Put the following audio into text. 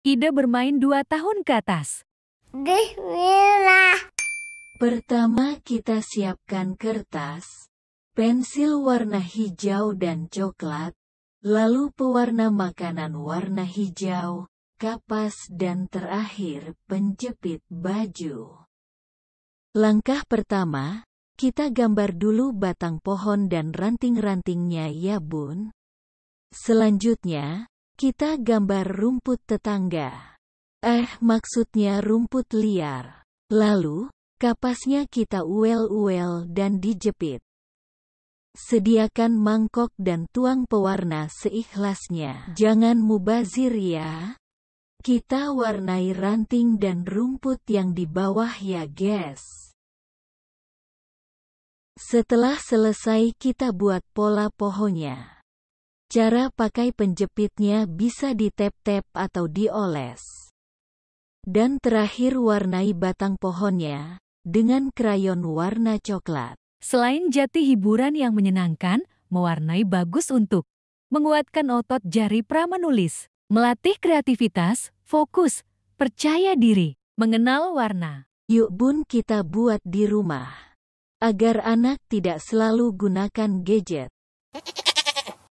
Ida bermain dua tahun ke atas. Bismillah. Pertama kita siapkan kertas, pensil warna hijau dan coklat, lalu pewarna makanan warna hijau, kapas dan terakhir penjepit baju. Langkah pertama, kita gambar dulu batang pohon dan ranting-rantingnya ya bun. Selanjutnya, kita gambar rumput tetangga. Eh, maksudnya rumput liar. Lalu, kapasnya kita uel-uel dan dijepit. Sediakan mangkok dan tuang pewarna seikhlasnya. Jangan mubazir ya. Kita warnai ranting dan rumput yang di bawah ya guys. Setelah selesai kita buat pola pohonnya. Cara pakai penjepitnya bisa di tap-tap atau dioles. Dan terakhir warnai batang pohonnya dengan krayon warna coklat. Selain jati hiburan yang menyenangkan, mewarnai bagus untuk menguatkan otot jari pramanulis, melatih kreativitas, fokus, percaya diri, mengenal warna. Yuk bun kita buat di rumah. Agar anak tidak selalu gunakan gadget.